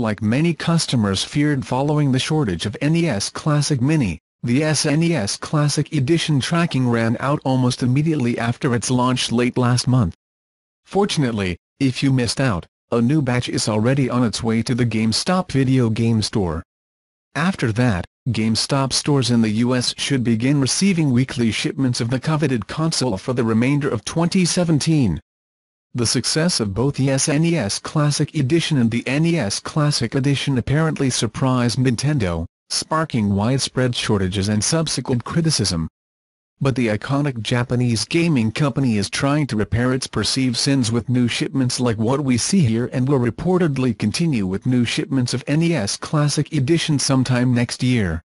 like many customers feared following the shortage of NES Classic Mini, the SNES Classic Edition tracking ran out almost immediately after its launch late last month. Fortunately, if you missed out, a new batch is already on its way to the GameStop video game store. After that, GameStop stores in the US should begin receiving weekly shipments of the coveted console for the remainder of 2017. The success of both the SNES Classic Edition and the NES Classic Edition apparently surprised Nintendo, sparking widespread shortages and subsequent criticism. But the iconic Japanese gaming company is trying to repair its perceived sins with new shipments like what we see here and will reportedly continue with new shipments of NES Classic Edition sometime next year.